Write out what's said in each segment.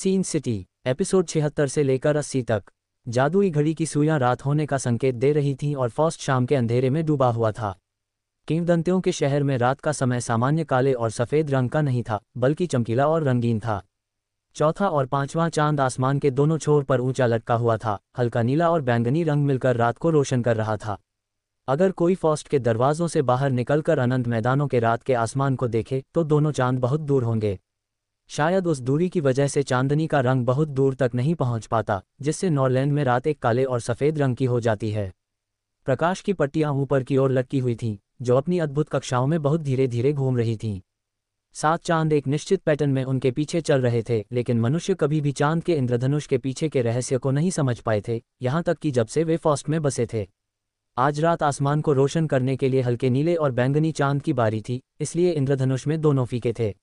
scene city episode छिहत्तर से लेकर अस्सी तक जादुई घड़ी की सुइयां रात होने का संकेत दे रही थीं और फॉस्ट शाम के अंधेरे में डूबा हुआ था किंवदंतियों के शहर में रात का समय सामान्य काले और सफ़ेद रंग का नहीं था बल्कि चमकीला और रंगीन था चौथा और पांचवां चांद आसमान के दोनों छोर पर ऊंचा लटका हुआ था हल्का नीला और बैंगनी रंग मिलकर रात को रोशन कर रहा था अगर कोई फॉस्ट के दरवाज़ों से बाहर निकलकर अनंत मैदानों के रात के आसमान को देखे तो दोनों चांद बहुत दूर होंगे शायद उस दूरी की वजह से चांदनी का रंग बहुत दूर तक नहीं पहुंच पाता जिससे नॉर्लैंड में रात एक काले और सफ़ेद रंग की हो जाती है प्रकाश की पट्टियां ऊपर की ओर लटकी हुई थीं जो अपनी अद्भुत कक्षाओं में बहुत धीरे धीरे घूम रही थीं सात चांद एक निश्चित पैटर्न में उनके पीछे चल रहे थे लेकिन मनुष्य कभी भी चांद के इंद्रधनुष के पीछे के रहस्य को नहीं समझ पाए थे यहां तक कि जब से वे फॉस्ट में बसे थे आज रात आसमान को रोशन करने के लिए हल्के नीले और बैंगनी चांद की बारी थी इसलिए इंद्रधनुष में दोनों फीके थे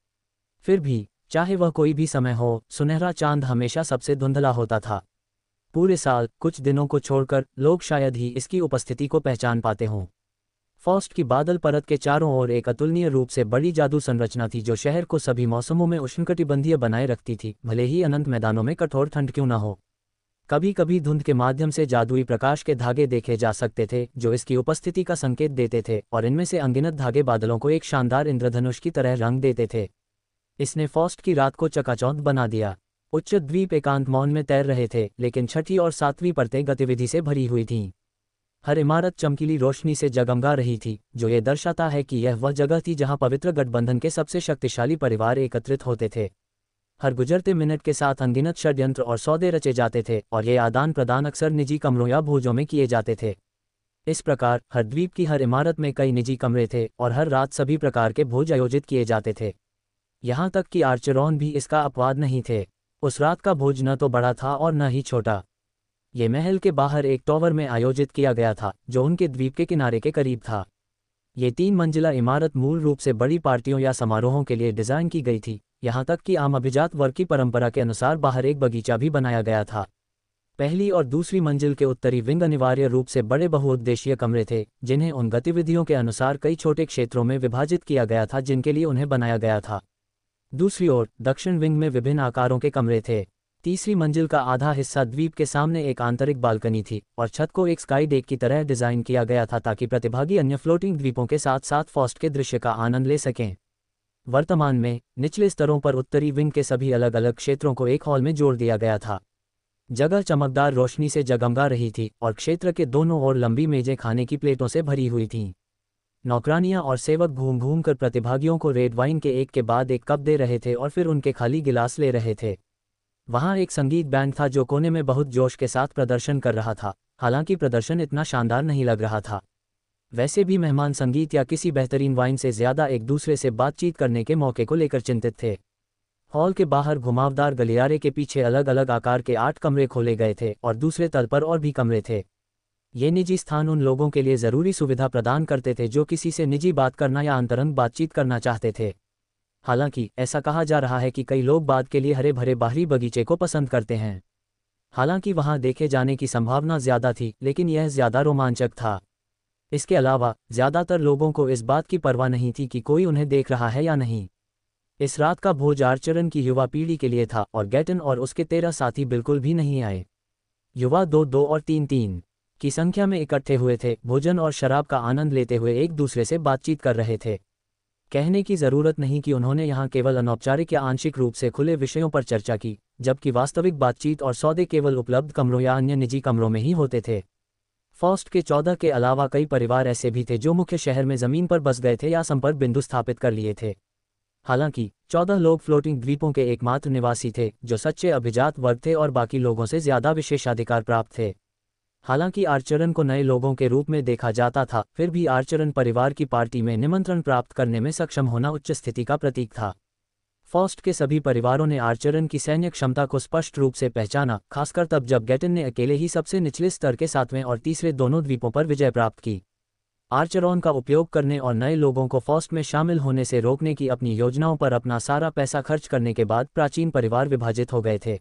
फिर भी चाहे वह कोई भी समय हो सुनहरा चांद हमेशा सबसे धुंधला होता था पूरे साल कुछ दिनों को छोड़कर लोग शायद ही इसकी उपस्थिति को पहचान पाते हों फॉस्ट की बादल परत के चारों ओर एक अतुलनीय रूप से बड़ी जादू संरचना थी जो शहर को सभी मौसमों में उष्णकटिबंधीय बनाए रखती थी भले ही अनंत मैदानों में कठोर ठंड क्यों न हो कभी कभी धुंध के माध्यम से जादुई प्रकाश के धागे देखे जा सकते थे जो इसकी उपस्थिति का संकेत देते थे और इनमें से अंगिनत धागे बादलों को एक शानदार इंद्रधनुष की तरह रंग देते थे इसने फॉस्ट की रात को चकाचौंध बना दिया उच्च द्वीप एकांत मौन में तैर रहे थे लेकिन छठी और सातवीं परतें गतिविधि से भरी हुई थीं हर इमारत चमकीली रोशनी से जगमगा रही थी जो ये दर्शाता है कि यह वह जगह थी जहां पवित्र गठबंधन के सबसे शक्तिशाली परिवार एकत्रित होते थे हर गुजरते मिनट के साथ अनगिनत षड्यंत्र और सौदे रचे जाते थे और ये आदान प्रदान अक्सर निजी कमरों या भोजों में किए जाते थे इस प्रकार हर द्वीप की हर इमारत में कई निजी कमरे थे और हर रात सभी प्रकार के भोज आयोजित किए जाते थे यहां तक कि आर्चरॉन भी इसका अपवाद नहीं थे उस रात का भोज न तो बड़ा था और न ही छोटा ये महल के बाहर एक टॉवर में आयोजित किया गया था जो उनके द्वीप के किनारे के करीब था ये तीन मंजिला इमारत मूल रूप से बड़ी पार्टियों या समारोहों के लिए डिज़ाइन की गई थी यहां तक कि आम अभिजात वर्ग की परंपरा के अनुसार बाहर एक बगीचा भी बनाया गया था पहली और दूसरी मंजिल के उत्तरी विंग अनिवार्य रूप से बड़े बहुउद्देशीय कमरे थे जिन्हें उन गतिविधियों के अनुसार कई छोटे क्षेत्रों में विभाजित किया गया था जिनके लिए उन्हें बनाया गया था दूसरी ओर दक्षिण विंग में विभिन्न आकारों के कमरे थे तीसरी मंजिल का आधा हिस्सा द्वीप के सामने एक आंतरिक बालकनी थी और छत को एक स्काई डेक की तरह डिजाइन किया गया था ताकि प्रतिभागी अन्य फ्लोटिंग द्वीपों के साथ साथ फॉस्ट के दृश्य का आनंद ले सकें वर्तमान में निचले स्तरों पर उत्तरी विंग के सभी अलग अलग क्षेत्रों को एक हॉल में जोड़ दिया गया था जगह चमकदार रोशनी से जगमगा रही थी और क्षेत्र के दोनों ओर लंबी मेजें खाने की प्लेटों से भरी हुई थीं नौकरानियां और सेवक घूम घूम कर प्रतिभागियों को रेड वाइन के एक के बाद एक कप दे रहे थे और फिर उनके खाली गिलास ले रहे थे वहां एक संगीत बैंड था जो कोने में बहुत जोश के साथ प्रदर्शन कर रहा था हालांकि प्रदर्शन इतना शानदार नहीं लग रहा था वैसे भी मेहमान संगीत या किसी बेहतरीन वाइन से ज्यादा एक दूसरे से बातचीत करने के मौके को लेकर चिंतित थे हॉल के बाहर घुमावदार गलियारे के पीछे अलग अलग आकार के आठ कमरे खोले गए थे और दूसरे तल पर और भी कमरे थे ये निजी स्थान उन लोगों के लिए ज़रूरी सुविधा प्रदान करते थे जो किसी से निजी बात करना या अंतरंग बातचीत करना चाहते थे हालांकि ऐसा कहा जा रहा है कि कई लोग बाद के लिए हरे भरे बाहरी बगीचे को पसंद करते हैं हालांकि वहां देखे जाने की संभावना ज्यादा थी लेकिन यह ज्यादा रोमांचक था इसके अलावा ज्यादातर लोगों को इस बात की परवाह नहीं थी कि कोई उन्हें देख रहा है या नहीं इस रात का भोज आर्चरन की युवा पीढ़ी के लिए था और गैटन और उसके तेरह साथी बिल्कुल भी नहीं आए युवा दो दो और तीन तीन की संख्या में इकट्ठे हुए थे भोजन और शराब का आनंद लेते हुए एक दूसरे से बातचीत कर रहे थे कहने की जरूरत नहीं कि उन्होंने यहाँ केवल अनौपचारिक या आंशिक रूप से खुले विषयों पर चर्चा की जबकि वास्तविक बातचीत और सौदे केवल उपलब्ध कमरों या अन्य निजी कमरों में ही होते थे फॉस्ट के चौदह के अलावा कई परिवार ऐसे भी थे जो मुख्य शहर में जमीन पर बस गए थे या संपर्क बिंदु स्थापित कर लिए थे हालांकि चौदह लोग फ्लोटिंग द्वीपों के एकमात्र निवासी थे जो सच्चे अभिजात वर्ग थे और बाकी लोगों से ज्यादा विशेषाधिकार प्राप्त थे हालांकि आर्चरन को नए लोगों के रूप में देखा जाता था फिर भी आर्चरन परिवार की पार्टी में निमंत्रण प्राप्त करने में सक्षम होना उच्च स्थिति का प्रतीक था फॉस्ट के सभी परिवारों ने आर्चरन की सैन्य क्षमता को स्पष्ट रूप से पहचाना खासकर तब जब गैटन ने अकेले ही सबसे निचले स्तर के सातवें और तीसरे दोनों द्वीपों पर विजय प्राप्त की आर्चरॉन का उपयोग करने और नए लोगों को फॉस्ट में शामिल होने से रोकने की अपनी योजनाओं पर अपना सारा पैसा खर्च करने के बाद प्राचीन परिवार विभाजित हो गए थे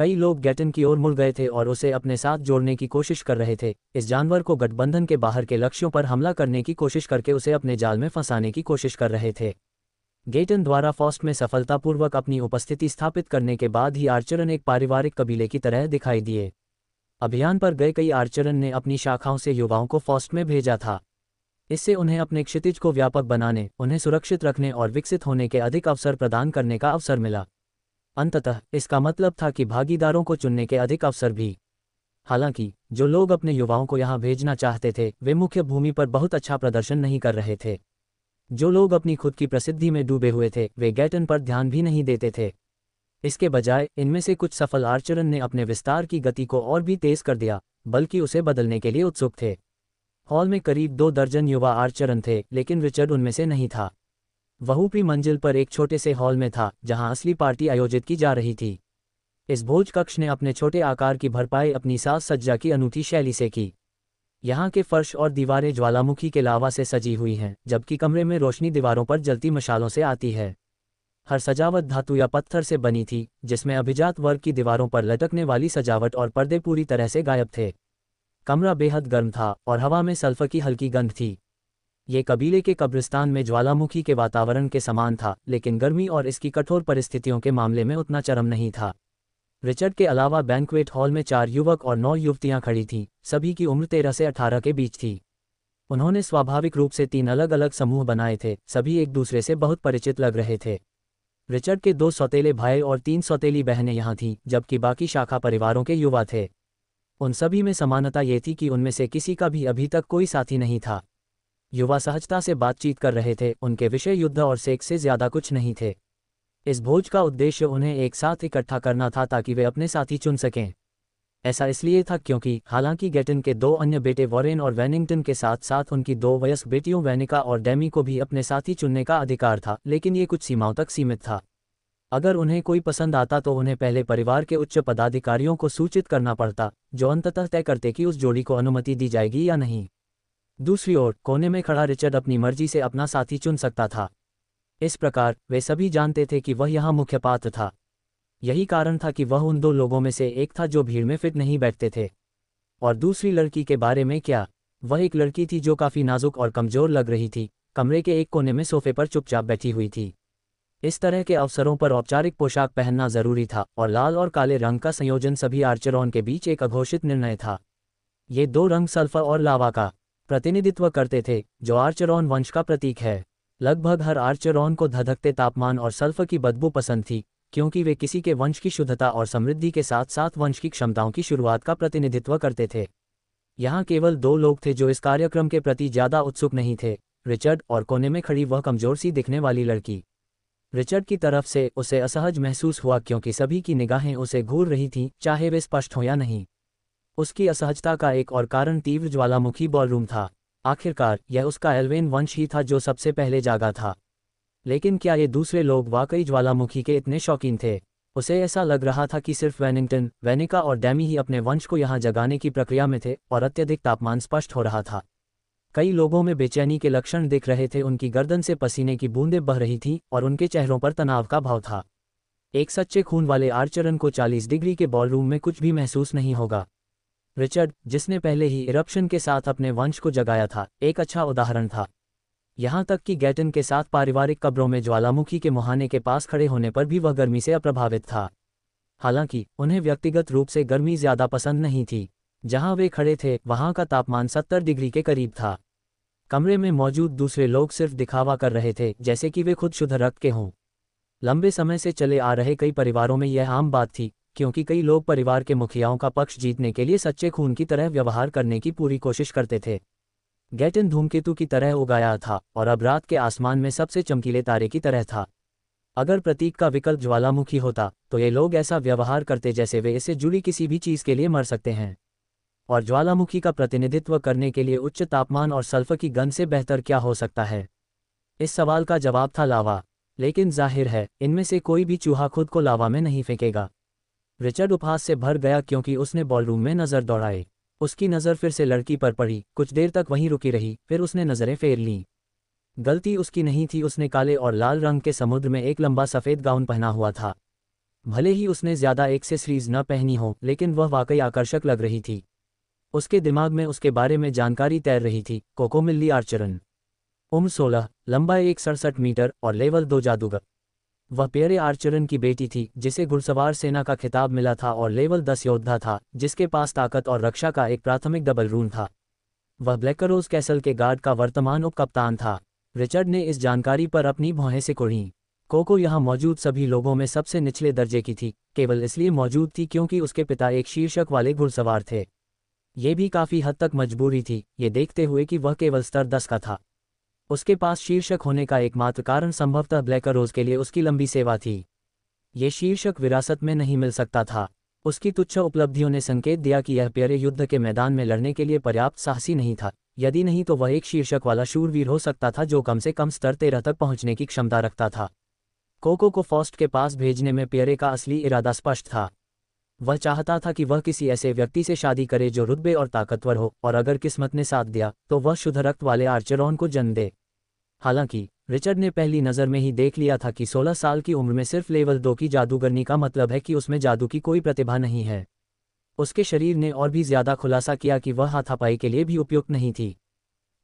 कई लोग गैटन की ओर मुड़ गए थे और उसे अपने साथ जोड़ने की कोशिश कर रहे थे इस जानवर को गठबंधन के बाहर के लक्ष्यों पर हमला करने की कोशिश करके उसे अपने जाल में फंसाने की कोशिश कर रहे थे गेटन द्वारा फॉस्ट में सफलतापूर्वक अपनी उपस्थिति स्थापित करने के बाद ही आर्चरन एक पारिवारिक कबीले की तरह दिखाई दिए अभियान पर गए कई आर्चरन ने अपनी शाखाओं से युवाओं को फॉस्ट में भेजा था इससे उन्हें अपने क्षितिज को व्यापक बनाने उन्हें सुरक्षित रखने और विकसित होने के अधिक अवसर प्रदान करने का अवसर मिला अंततः इसका मतलब था कि भागीदारों को चुनने के अधिक अवसर भी हालांकि जो लोग अपने युवाओं को यहां भेजना चाहते थे वे मुख्य भूमि पर बहुत अच्छा प्रदर्शन नहीं कर रहे थे जो लोग अपनी खुद की प्रसिद्धि में डूबे हुए थे वे गैटन पर ध्यान भी नहीं देते थे इसके बजाय इनमें से कुछ सफल आर्चरन ने अपने विस्तार की गति को और भी तेज कर दिया बल्कि उसे बदलने के लिए उत्सुक थे हॉल में करीब दो दर्जन युवा आर्चरन थे लेकिन रिचर्ड उनमें से नहीं था वह ऊपरी मंजिल पर एक छोटे से हॉल में था जहां असली पार्टी आयोजित की जा रही थी इस भोज कक्ष ने अपने छोटे आकार की भरपाई अपनी साज सज्जा की अनूठी शैली से की यहाँ के फर्श और दीवारें ज्वालामुखी के लावा से सजी हुई हैं जबकि कमरे में रोशनी दीवारों पर जलती मशालों से आती है हर सजावट धातु या पत्थर से बनी थी जिसमें अभिजात वर्ग की दीवारों पर लटकने वाली सजावट और पर्दे पूरी तरह से गायब थे कमरा बेहद गर्म था और हवा में सल्फर की हल्की गंध थी ये कबीले के कब्रिस्तान में ज्वालामुखी के वातावरण के समान था लेकिन गर्मी और इसकी कठोर परिस्थितियों के मामले में उतना चरम नहीं था रिचर्ड के अलावा बैंकवेट हॉल में चार युवक और नौ युवतियां खड़ी थीं सभी की उम्र तेरह से अठारह के बीच थी उन्होंने स्वाभाविक रूप से तीन अलग अलग समूह बनाए थे सभी एक दूसरे से बहुत परिचित लग रहे थे रिचर्ड के दो सौतेले भाई और तीन सौतेली बहनें यहाँ थीं जबकि बाकी शाखा परिवारों के युवा थे उन सभी में समानता ये थी कि उनमें से किसी का भी अभी तक कोई साथी नहीं था युवा सहजता से बातचीत कर रहे थे उनके विषय युद्ध और सेक्स से ज्यादा कुछ नहीं थे इस भोज का उद्देश्य उन्हें एक साथ इकट्ठा करना था ताकि वे अपने साथी चुन सकें ऐसा इसलिए था क्योंकि हालांकि गेटन के दो अन्य बेटे वॉरेन और वेनिंगटन के साथ साथ उनकी दो वयस्क बेटियों वेनिका और डेमी को भी अपने साथी चुनने का अधिकार था लेकिन ये कुछ सीमाओं तक सीमित था अगर उन्हें कोई पसंद आता तो उन्हें पहले परिवार के उच्च पदाधिकारियों को सूचित करना पड़ता जो अंततः तय करते कि उस जोड़ी को अनुमति दी जाएगी या नहीं दूसरी ओर कोने में खड़ा रिचर्ड अपनी मर्जी से अपना साथी चुन सकता था इस प्रकार वे सभी जानते थे कि वह यहां मुख्य पात्र था यही कारण था कि वह उन दो लोगों में से एक था जो भीड़ में फिट नहीं बैठते थे और दूसरी लड़की के बारे में क्या वह एक लड़की थी जो काफ़ी नाजुक और कमज़ोर लग रही थी कमरे के एक कोने में सोफे पर चुपचाप बैठी हुई थी इस तरह के अवसरों पर औपचारिक पोशाक पहनना जरूरी था और लाल और काले रंग का संयोजन सभी आर्चरों के बीच एक अघोषित निर्णय था ये दो रंग सल्फर और लावा का प्रतिनिधित्व करते थे जो आर्चरॉन वंश का प्रतीक है लगभग हर आर्चरॉन को धधकते तापमान और सल्फ की बदबू पसंद थी क्योंकि वे किसी के वंश की शुद्धता और समृद्धि के साथ साथ वंश की क्षमताओं की शुरुआत का प्रतिनिधित्व करते थे यहाँ केवल दो लोग थे जो इस कार्यक्रम के प्रति ज्यादा उत्सुक नहीं थे रिचर्ड और कोने में खड़ी वह कमजोर सी दिखने वाली लड़की रिचर्ड की तरफ से उसे असहज महसूस हुआ क्योंकि सभी की निगाहें उसे घूर रही थीं चाहे वे स्पष्ट हों या नहीं उसकी असहजता का एक और कारण तीव्र ज्वालामुखी बॉलरूम था आखिरकार यह उसका एल्वेन वंश ही था जो सबसे पहले जागा था लेकिन क्या ये दूसरे लोग वाकई ज्वालामुखी के इतने शौकीन थे उसे ऐसा लग रहा था कि सिर्फ वेनिंगटन वेनिका और डैमी ही अपने वंश को यहाँ जगाने की प्रक्रिया में थे और अत्यधिक तापमान स्पष्ट हो रहा था कई लोगों में बेचैनी के लक्षण दिख रहे थे उनकी गर्दन से पसीने की बूंदें बह रही थीं और उनके चेहरों पर तनाव का भाव था एक सच्चे खून वाले आर्चरन को 40 डिग्री के बॉलरूम में कुछ भी महसूस नहीं होगा रिचर्ड जिसने पहले ही इरप्शन के साथ अपने वंश को जगाया था एक अच्छा उदाहरण था यहां तक कि गैटन के साथ पारिवारिक कब्रों में ज्वालामुखी के मुहाने के पास खड़े होने पर भी वह गर्मी से अप्रभावित था हालांकि उन्हें व्यक्तिगत रूप से गर्मी ज्यादा पसंद नहीं थी जहां वे खड़े थे वहां का तापमान सत्तर डिग्री के करीब था कमरे में मौजूद दूसरे लोग सिर्फ दिखावा कर रहे थे जैसे कि वे खुद शुद्ध रक्त के हों लंबे समय से चले आ रहे कई परिवारों में यह आम बात थी क्योंकि कई लोग परिवार के मुखियाओं का पक्ष जीतने के लिए सच्चे खून की तरह व्यवहार करने की पूरी कोशिश करते थे गैटन धूमकेतु की तरह उगाया था और अब रात के आसमान में सबसे चमकीले तारे की तरह था अगर प्रतीक का विकल्प ज्वालामुखी होता तो ये लोग ऐसा व्यवहार करते जैसे वे इससे जुड़ी किसी भी चीज के लिए मर सकते हैं और ज्वालामुखी का प्रतिनिधित्व करने के लिए उच्च तापमान और सल्फर की गंध से बेहतर क्या हो सकता है इस सवाल का जवाब था लावा लेकिन जाहिर है इनमें से कोई भी चूहा खुद को लावा में नहीं फेंकेगा रिचर्ड उपहास से भर गया क्योंकि उसने बॉलरूम में नज़र दौड़ाई उसकी नज़र फिर से लड़की पर पड़ी कुछ देर तक वहीं रुकी रही फिर उसने नज़रें फेर लीं गलती उसकी नहीं थी उसने काले और लाल रंग के समुद्र में एक लंबा सफ़ेद गाउन पहना हुआ था भले ही उसने ज़्यादा एक से सीरीज न पहनी हो लेकिन वह वाकई आकर्षक लग रही थी उसके दिमाग में उसके बारे में जानकारी तैर रही थी कोकोमिल्ली आर्चरन उम्र सोलह लंबा एक सड़सठ मीटर और लेवल दो जादूगर वह पेरे आर्चरन की बेटी थी जिसे घुड़सवार सेना का खिताब मिला था और लेवल दस योद्धा था जिसके पास ताकत और रक्षा का एक प्राथमिक डबल रून था वह ब्लैकरोज कैसल के गार्ड का वर्तमान उप कप्तान था रिचर्ड ने इस जानकारी पर अपनी भौहें से कुढ़ी कोको यहाँ मौजूद सभी लोगों में सबसे निचले दर्जे की थी केवल इसलिए मौजूद थी क्योंकि उसके पिता एक शीर्षक वाले घुड़सवार थे ये भी काफ़ी हद तक मजबूरी थी ये देखते हुए कि वह केवल स्तर दस का था उसके पास शीर्षक होने का एकमात्र कारण संभवतः ब्लैकर रोज के लिए उसकी लंबी सेवा थी ये शीर्षक विरासत में नहीं मिल सकता था उसकी तुच्छ उपलब्धियों ने संकेत दिया कि यह प्यारे युद्ध के मैदान में लड़ने के लिए पर्याप्त साहसी नहीं था यदि नहीं तो वह एक शीर्षक वाला शूरवीर हो सकता था जो कम से कम स्तर तेरह तक पहुंचने की क्षमता रखता था कोको को फॉस्ट के पास भेजने में पियरे का असली इरादा स्पष्ट था वह चाहता था कि वह किसी ऐसे व्यक्ति से शादी करे जो रुतबे और ताकतवर हो और अगर किस्मत ने साथ दिया तो वह शुद्ध रक्त वाले आर्चरॉन को जन्म दे हालांकि रिचर्ड ने पहली नज़र में ही देख लिया था कि 16 साल की उम्र में सिर्फ लेवल दो की जादूगरनी का मतलब है कि उसमें जादू की कोई प्रतिभा नहीं है उसके शरीर ने और भी ज्यादा खुलासा किया कि वह हाथापाई के लिए भी उपयुक्त नहीं थी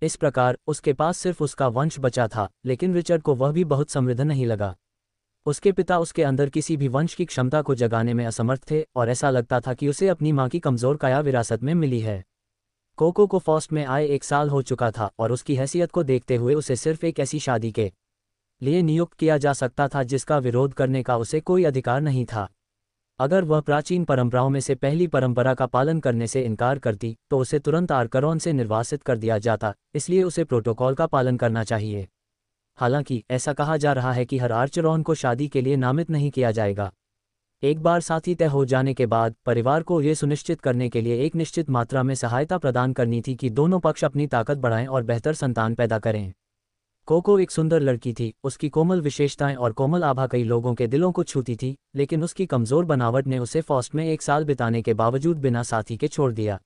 इस प्रकार उसके पास सिर्फ उसका वंश बचा था लेकिन रिचर्ड को वह भी बहुत समृद्ध नहीं लगा उसके पिता उसके अंदर किसी भी वंश की क्षमता को जगाने में असमर्थ थे और ऐसा लगता था कि उसे अपनी माँ की कमज़ोर काया विरासत में मिली है कोको को फॉस्ट में आए एक साल हो चुका था और उसकी हैसियत को देखते हुए उसे सिर्फ एक ऐसी शादी के लिए नियुक्त किया जा सकता था जिसका विरोध करने का उसे कोई अधिकार नहीं था अगर वह प्राचीन परंपराओं में से पहली परंपरा का पालन करने से इनकार करती तो उसे तुरंत आरकरौन से निर्वासित कर दिया जाता इसलिए उसे प्रोटोकॉल का पालन करना चाहिए हालांकि ऐसा कहा जा रहा है कि हर आर्चरौन को शादी के लिए नामित नहीं किया जाएगा एक बार साथी तय हो जाने के बाद परिवार को यह सुनिश्चित करने के लिए एक निश्चित मात्रा में सहायता प्रदान करनी थी कि दोनों पक्ष अपनी ताकत बढ़ाएं और बेहतर संतान पैदा करें कोको एक सुंदर लड़की थी उसकी कोमल विशेषताएं और कोमल आभा कई लोगों के दिलों को छूती थी लेकिन उसकी कमजोर बनावट ने उसे फॉस्ट में एक साल बिताने के बावजूद बिना साथी के छोड़ दिया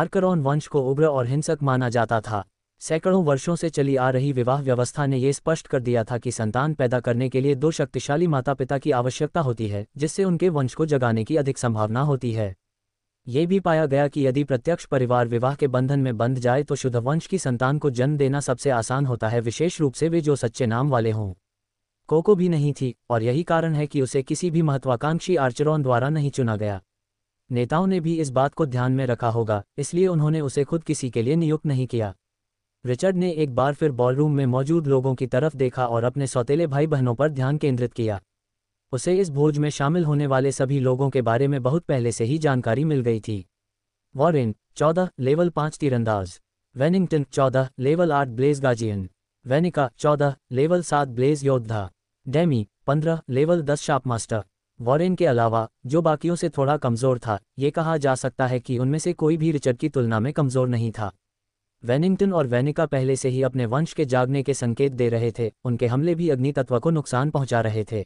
आर्करॉन वंश को उग्र और हिंसक माना जाता था सैकड़ों वर्षों से चली आ रही विवाह व्यवस्था ने यह स्पष्ट कर दिया था कि संतान पैदा करने के लिए दो शक्तिशाली माता पिता की आवश्यकता होती है जिससे उनके वंश को जगाने की अधिक संभावना होती है ये भी पाया गया कि यदि प्रत्यक्ष परिवार विवाह के बंधन में बंध जाए तो शुद्ध वंश की संतान को जन्म देना सबसे आसान होता है विशेष रूप से वे जो सच्चे नाम वाले हों कोको भी नहीं थी और यही कारण है कि उसे किसी भी महत्वाकांक्षी आर्चरों द्वारा नहीं चुना गया नेताओं ने भी इस बात को ध्यान में रखा होगा इसलिए उन्होंने उसे खुद किसी के लिए नियुक्त नहीं किया रिचर्ड ने एक बार फिर बॉलरूम में मौजूद लोगों की तरफ देखा और अपने सौतेले भाई बहनों पर ध्यान केंद्रित किया उसे इस भोज में शामिल होने वाले सभी लोगों के बारे में बहुत पहले से ही जानकारी मिल गई थी वॉरिन चौदह लेवल पांच तीरंदाज वेनिंगटन चौदह लेवल आठ ब्लेज गाजियन वेनिका चौदह लेवल सात ब्लेज योद्धा डेमी पंद्रह लेवल दस शाप मास्टर के अलावा जो बाकियों से थोड़ा कमज़ोर था ये कहा जा सकता है कि उनमें से कोई भी रिचर्ड की तुलना में कमज़ोर नहीं था वेनिंगटन और वेनिका पहले से ही अपने वंश के जागने के संकेत दे रहे थे उनके हमले भी अग्नि तत्व को नुकसान पहुंचा रहे थे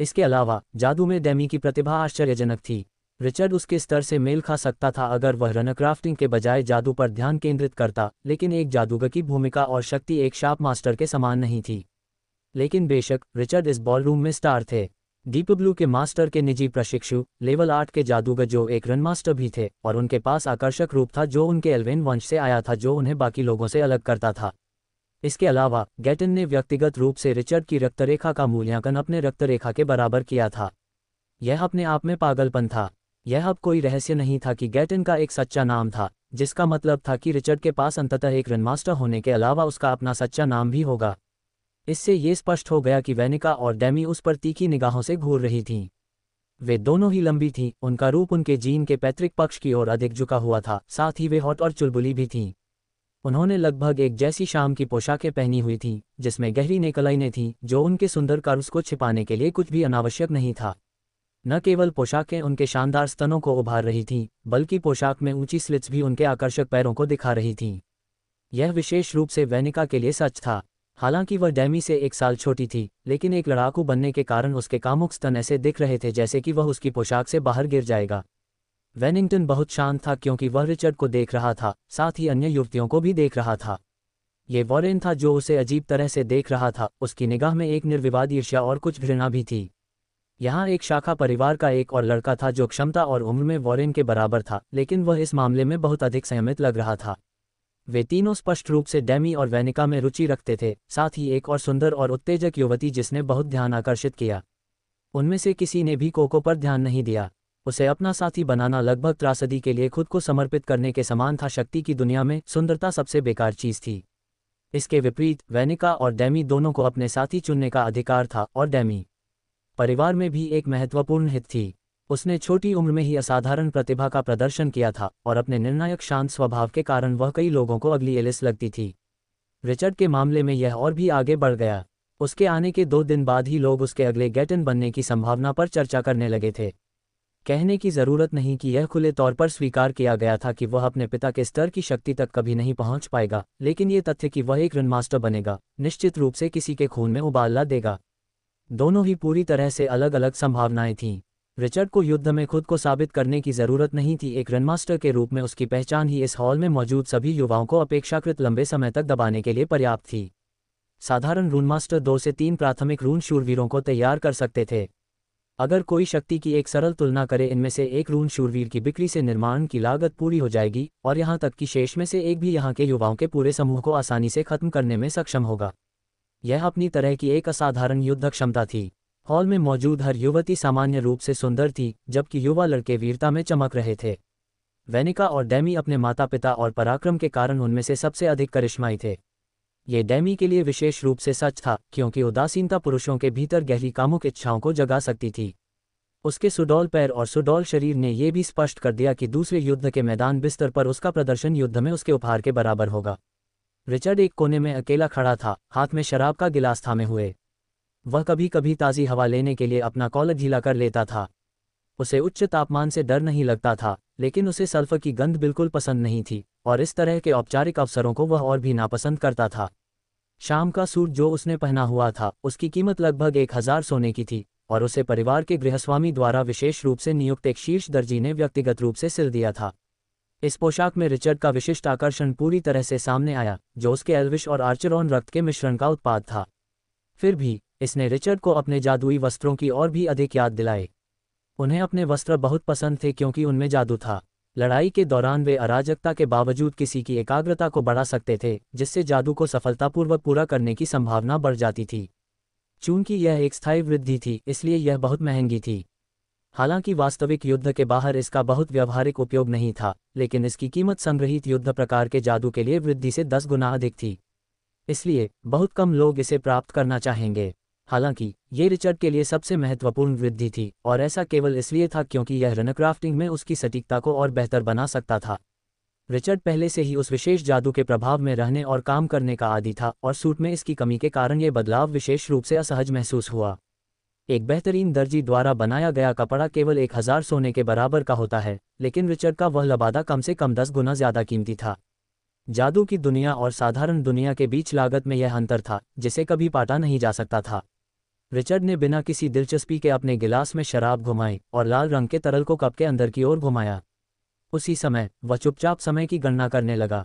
इसके अलावा जादू में डेमी की प्रतिभा आश्चर्यजनक थी रिचर्ड उसके स्तर से मेल खा सकता था अगर वह रनक्राफ्टिंग के बजाय जादू पर ध्यान केंद्रित करता लेकिन एक जादूगर की भूमिका और शक्ति एक शार्प मास्टर के समान नहीं थी लेकिन बेशक रिचर्ड इस बॉलरूम में स्टार थे डीपब्लू के मास्टर के निजी प्रशिक्षु लेवल आठ के जादूगर जो एक रन मास्टर भी थे और उनके पास आकर्षक रूप था जो उनके एल्वेन वंश से आया था जो उन्हें बाकी लोगों से अलग करता था इसके अलावा गैटन ने व्यक्तिगत रूप से रिचर्ड की रक्तरेखा का मूल्यांकन अपने रक्तरेखा के बराबर किया था यह अपने आप में पागलपन था यह अब कोई रहस्य नहीं था कि गैटन का एक सच्चा नाम था जिसका मतलब था कि रिचर्ड के पास अंततः एक रनमास्टर होने के अलावा उसका अपना सच्चा नाम भी होगा इससे ये स्पष्ट हो गया कि वैनिका और डैमी उस पर तीखी निगाहों से घूर रही थीं वे दोनों ही लंबी थीं उनका रूप उनके जीन के पैतृक पक्ष की ओर अधिक झुका हुआ था साथ ही वे हॉट और चुलबुली भी थीं उन्होंने लगभग एक जैसी शाम की पोशाकें पहनी हुई थीं जिसमें गहरी नेकलाइनें थीं जो उनके सुंदर कर्ज को छिपाने के लिए कुछ भी अनावश्यक नहीं था न केवल पोशाकें उनके शानदार स्तनों को उभार रही थीं बल्कि पोशाक में ऊंची स्लिट्स भी उनके आकर्षक पैरों को दिखा रही थीं यह विशेष रूप से वैनिका के लिए सच था हालांकि वह डैमी से एक साल छोटी थी लेकिन एक लड़ाकू बनने के कारण उसके कामुक स्तन ऐसे दिख रहे थे जैसे कि वह उसकी पोशाक से बाहर गिर जाएगा वेनिंगटन बहुत शांत था क्योंकि वह रिचर्ड को देख रहा था साथ ही अन्य युवतियों को भी देख रहा था ये वॉरेन था जो उसे अजीब तरह से देख रहा था उसकी निगाह में एक निर्विवाद ईर्ष्या और कुछ घृणा भी थी यहाँ एक शाखा परिवार का एक और लड़का था जो क्षमता और उम्र में वॉरेन के बराबर था लेकिन वह इस मामले में बहुत अधिक संयमित लग रहा था वे तीनों स्पष्ट रूप से डेमी और वैनिका में रुचि रखते थे साथ ही एक और सुंदर और उत्तेजक युवती जिसने बहुत ध्यान आकर्षित किया उनमें से किसी ने भी कोको पर ध्यान नहीं दिया उसे अपना साथी बनाना लगभग त्रासदी के लिए खुद को समर्पित करने के समान था शक्ति की दुनिया में सुंदरता सबसे बेकार चीज थी इसके विपरीत वैनिका और डैमी दोनों को अपने साथी चुनने का अधिकार था और डैमी परिवार में भी एक महत्वपूर्ण हित थी उसने छोटी उम्र में ही असाधारण प्रतिभा का प्रदर्शन किया था और अपने निर्णायक शांत स्वभाव के कारण वह कई लोगों को अगली एलिस लगती थी रिचर्ड के मामले में यह और भी आगे बढ़ गया उसके आने के दो दिन बाद ही लोग उसके अगले गैटन बनने की संभावना पर चर्चा करने लगे थे कहने की जरूरत नहीं कि यह खुले तौर पर स्वीकार किया गया था कि वह अपने पिता के स्तर की शक्ति तक कभी नहीं पहुंच पाएगा लेकिन ये तथ्य कि वह एक रनमास्टर बनेगा निश्चित रूप से किसी के खून में उबालना देगा दोनों ही पूरी तरह से अलग अलग संभावनाएं थीं रिचर्ड को युद्ध में खुद को साबित करने की जरूरत नहीं थी एक रनमास्टर के रूप में उसकी पहचान ही इस हॉल में मौजूद सभी युवाओं को अपेक्षाकृत लंबे समय तक दबाने के लिए पर्याप्त थी साधारण रूनमास्टर दो से तीन प्राथमिक रून शूरवीरों को तैयार कर सकते थे अगर कोई शक्ति की एक सरल तुलना करे इनमें से एक रून शूरवीर की बिक्री से निर्माण की लागत पूरी हो जाएगी और यहां तक कि शेष में से एक भी यहाँ के युवाओं के पूरे समूह को आसानी से खत्म करने में सक्षम होगा यह अपनी तरह की एक असाधारण युद्ध क्षमता थी हॉल में मौजूद हर युवती सामान्य रूप से सुंदर थी जबकि युवा लड़के वीरता में चमक रहे थे वेनिका और डैमी अपने माता पिता और पराक्रम के कारण उनमें से सबसे अधिक करिश्माई थे ये डैमी के लिए विशेष रूप से सच था क्योंकि उदासीनता पुरुषों के भीतर गहरी कामुक इच्छाओं को जगा सकती थी उसके सुडौल पैर और सुडौल शरीर ने यह भी स्पष्ट कर दिया कि दूसरे युद्ध के मैदान बिस्तर पर उसका प्रदर्शन युद्ध में उसके उपहार के बराबर होगा रिचर्ड एक कोने में अकेला खड़ा था हाथ में शराब का गिलास थामे हुए वह कभी कभी ताज़ी हवा लेने के लिए अपना कॉलर ढीला कर लेता था उसे उच्च तापमान से डर नहीं लगता था लेकिन उसे सल्फर की गंध बिल्कुल पसंद नहीं थी और इस तरह के औपचारिक अवसरों को वह और भी नापसंद करता था शाम का सूट जो उसने पहना हुआ था उसकी कीमत लगभग एक हज़ार सोने की थी और उसे परिवार के गृहस्वामी द्वारा विशेष रूप से नियुक्त एक शीर्ष दर्जी ने व्यक्तिगत रूप से सिल दिया था इस पोशाक में रिचर्ड का विशिष्ट आकर्षण पूरी तरह से सामने आया जो उसके एल्विश और आर्चरॉन रक्त के मिश्रण का उत्पाद था फिर भी इसने रिचर्ड को अपने जादुई वस्त्रों की और भी अधिक याद दिलाई उन्हें अपने वस्त्र बहुत पसंद थे क्योंकि उनमें जादू था लड़ाई के दौरान वे अराजकता के बावजूद किसी की एकाग्रता को बढ़ा सकते थे जिससे जादू को सफलतापूर्वक पूरा करने की संभावना बढ़ जाती थी चूंकि यह एक स्थायी वृद्धि थी इसलिए यह बहुत महंगी थी हालांकि वास्तविक युद्ध के बाहर इसका बहुत व्यवहारिक उपयोग नहीं था लेकिन इसकी कीमत संग्रहित युद्ध प्रकार के जादू के लिए वृद्धि से दस गुना अधिक थी इसलिए बहुत कम लोग इसे प्राप्त करना चाहेंगे हालांकि ये रिचर्ड के लिए सबसे महत्वपूर्ण वृद्धि थी और ऐसा केवल इसलिए था क्योंकि यह रनक्राफ्टिंग में उसकी सटीकता को और बेहतर बना सकता था रिचर्ड पहले से ही उस विशेष जादू के प्रभाव में रहने और काम करने का आदि था और सूट में इसकी कमी के कारण ये बदलाव विशेष रूप से असहज महसूस हुआ एक बेहतरीन दर्जी द्वारा बनाया गया कपड़ा केवल एक हजार सोने के बराबर का होता है लेकिन रिचर्ड का वह लबादा कम से कम दस गुना ज्यादा कीमती था जादू की दुनिया और साधारण दुनिया के बीच लागत में यह अंतर था जिसे कभी पाटा नहीं जा सकता था रिचर्ड ने बिना किसी दिलचस्पी के अपने गिलास में शराब घुमाई और लाल रंग के तरल को कप के अंदर की ओर घुमाया उसी समय वह चुपचाप समय की गणना करने लगा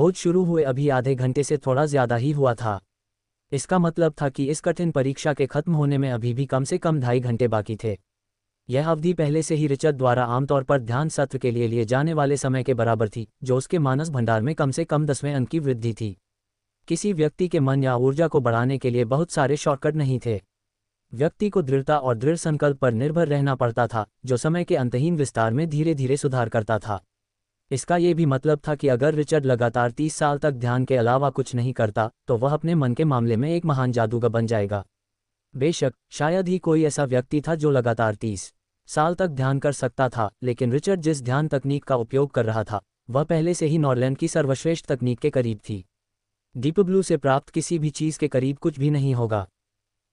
भोज शुरू हुए अभी आधे घंटे से थोड़ा ज्यादा ही हुआ था इसका मतलब था कि इस कठिन परीक्षा के खत्म होने में अभी भी कम से कम ढाई घंटे बाकी थे यह अवधि पहले से ही रिचर्ड द्वारा आमतौर पर ध्यान सत्र के लिए लिए जाने वाले समय के बराबर थी जो उसके मानस भंडार में कम से कम दसवें अंक की वृद्धि थी किसी व्यक्ति के मन या ऊर्जा को बढ़ाने के लिए बहुत सारे शॉर्टकट नहीं थे व्यक्ति को दृढ़ता और दृढ़ संकल्प पर निर्भर रहना पड़ता था जो समय के अंतहीन विस्तार में धीरे धीरे सुधार करता था इसका ये भी मतलब था कि अगर रिचर्ड लगातार तीस साल तक ध्यान के अलावा कुछ नहीं करता तो वह अपने मन के मामले में एक महान जादूगर बन जाएगा बेशक शायद ही कोई ऐसा व्यक्ति था जो लगातार तीस साल तक ध्यान कर सकता था लेकिन रिचर्ड जिस ध्यान तकनीक का उपयोग कर रहा था वह पहले से ही नॉर्लैंड की सर्वश्रेष्ठ तकनीक के करीब थी डीप ब्लू से प्राप्त किसी भी चीज़ के करीब कुछ भी नहीं होगा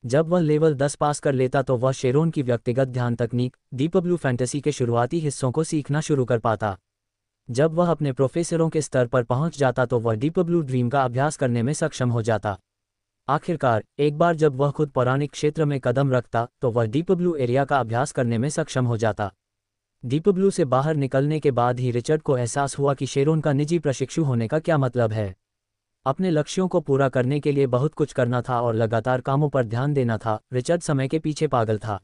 जब वह लेवल 10 पास कर लेता तो वह शेरोन की व्यक्तिगत ध्यान तकनीक डीपब्ल्यू फैंटेसी के शुरुआती हिस्सों को सीखना शुरू कर पाता जब वह अपने प्रोफेसरों के स्तर पर पहुंच जाता तो वह डीपब्ल्यू ड्रीम का अभ्यास करने में सक्षम हो जाता आखिरकार एक बार जब वह खुद पौराणिक क्षेत्र में कदम रखता तो वह डीपब्ल्यू एरिया का अभ्यास करने में सक्षम हो जाता डीपब्ल्यू से बाहर निकलने के बाद ही रिचर्ड को एहसास हुआ कि शेरोन का निजी प्रशिक्षु होने का क्या मतलब है अपने लक्ष्यों को पूरा करने के लिए बहुत कुछ करना था और लगातार कामों पर ध्यान देना था रिचर्ड समय के पीछे पागल था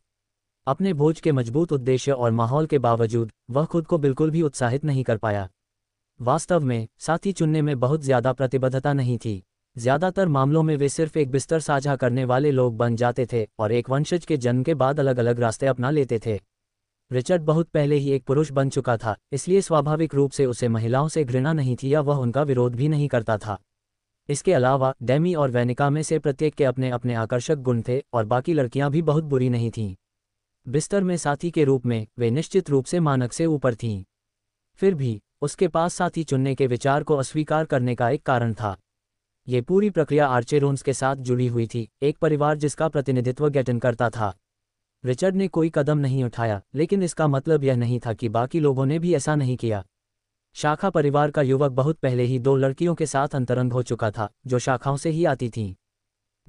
अपने भोज के मजबूत उद्देश्य और माहौल के बावजूद वह खुद को बिल्कुल भी उत्साहित नहीं कर पाया वास्तव में साथी चुनने में बहुत ज्यादा प्रतिबद्धता नहीं थी ज्यादातर मामलों में वे सिर्फ एक बिस्तर साझा करने वाले लोग बन जाते थे और एक वंशज के जन्म के बाद अलग अलग रास्ते अपना लेते थे रिचर्ड बहुत पहले ही एक पुरुष बन चुका था इसलिए स्वाभाविक रूप से उसे महिलाओं से घृणा नहीं थी या वह उनका विरोध भी नहीं करता था इसके अलावा डेमी और वैनिका में से प्रत्येक के अपने अपने आकर्षक गुण थे और बाकी लड़कियां भी बहुत बुरी नहीं थीं बिस्तर में साथी के रूप में वे निश्चित रूप से मानक से ऊपर थीं फिर भी उसके पास साथी चुनने के विचार को अस्वीकार करने का एक कारण था ये पूरी प्रक्रिया आर्चेरोन्स के साथ जुड़ी हुई थी एक परिवार जिसका प्रतिनिधित्व गैटन करता था रिचर्ड ने कोई कदम नहीं उठाया लेकिन इसका मतलब यह नहीं था कि बाकी लोगों ने भी ऐसा नहीं किया शाखा परिवार का युवक बहुत पहले ही दो लड़कियों के साथ अंतरंग हो चुका था जो शाखाओं से ही आती थीं